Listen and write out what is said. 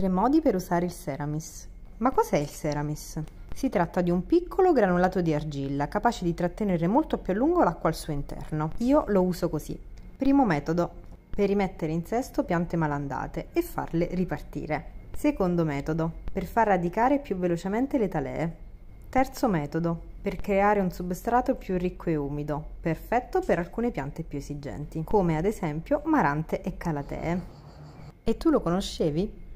Tre modi per usare il Ceramis. Ma cos'è il Ceramis? Si tratta di un piccolo granulato di argilla capace di trattenere molto più a lungo l'acqua al suo interno. Io lo uso così. Primo metodo, per rimettere in sesto piante malandate e farle ripartire. Secondo metodo, per far radicare più velocemente le talee. Terzo metodo, per creare un substrato più ricco e umido, perfetto per alcune piante più esigenti, come ad esempio marante e calatee. E tu lo conoscevi?